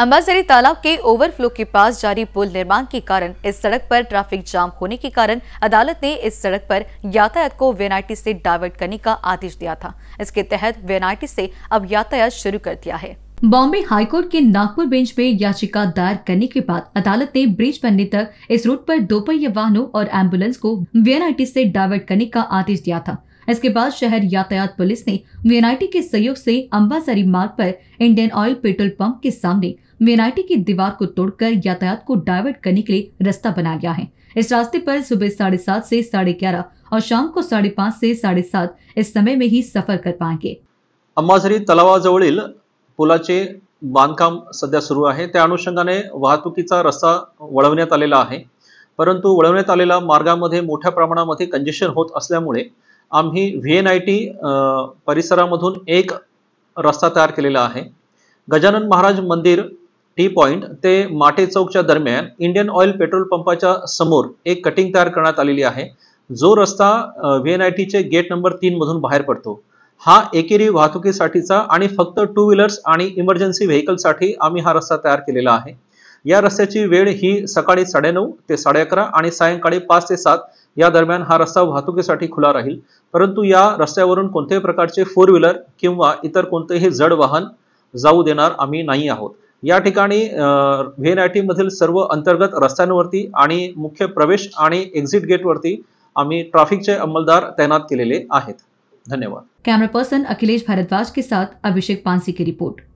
अम्बाजरी तालाब के ओवरफ्लो के पास जारी पुल निर्माण के कारण इस सड़क पर ट्रैफिक जाम होने के कारण अदालत ने इस सड़क पर यातायात को वेनाइटी से डाइवर्ट करने का आदेश दिया था इसके तहत वेनाइटी से अब यातायात शुरू कर दिया है बॉम्बे हाईकोर्ट के नागपुर बेंच में याचिका दायर करने के बाद अदालत ने ब्रिज बनने तक इस रूट पर दोपहिया वाहनों और एम्बुलेंस को वेनाइटी से डाइवर्ट करने का आदेश दिया था इसके बाद शहर यातायात पुलिस ने वीएनआईटी के सहयोग से अम्बासरी मार्ग पर इंडियन ऑयल पेट्रोल पंप के सामने वीएनआईटी की दीवार को तोड़कर यातायात को डायवर्ट करने के लिए रास्ता बना गया है इस रास्ते पर सुबह साढ़े सात ऐसी साढ़े ग्यारह और शाम को साढ़े पाँच ऐसी साढ़े सात इस समय में ही सफर कर पाएंगे तलावा जवल पुला बांधकाम सद्या सुरू आहे त्या अनुषंगाने वाहतुकीचा रस्ता वळवण्यात आलेला आहे परंतु वळवण्यात आलेल्या मार्गामध्ये प्रमाण मध्य कंजेशन होत असल्यामुळे आम्ही व्ही एन आय टी परिसरामधून एक रस्ता तयार केलेला आहे गजानन महाराज मंदिर टी पॉइंट ते माटे चौकच्या दरम्यान इंडियन ऑइल पेट्रोल पंपाच्या समोर एक कटिंग तयार करण्यात आलेली आहे जो रस्ता व्ही एन आय टीचे गेट नंबर तीन मधून बाहेर पडतो हा एकेरी वाहतुकीसाठीचा आणि फक्त टू व्हीलर्स आणि इमर्जन्सी व्हेकलसाठी आम्ही हा रस्ता तयार केलेला आहे या रस्त्याची वेळ ही सकाळी साडेनऊ ते साडे अकरा आणि सायंकाळी पाच ते सात या दरम्यान हा रस्ता वाहतुकीसाठी खुला राहील परंतु या रस्त्यावरून कोणत्याही प्रकारचे फोर व्हीलर किंवा इतर कोणतेही जड वाहन जाऊ देणार आम्ही नाही आहोत या ठिकाणी मधील सर्व अंतर्गत रस्त्यांवरती आणि मुख्य प्रवेश आणि एक्झिट गेटवरती आम्ही ट्रॅफिकचे अंमलदार तैनात केलेले आहेत धन्यवाद कॅमेरा पर्सन अखिलेश भारद्वाज के साथ अभिषेक पानसी की रिपोर्ट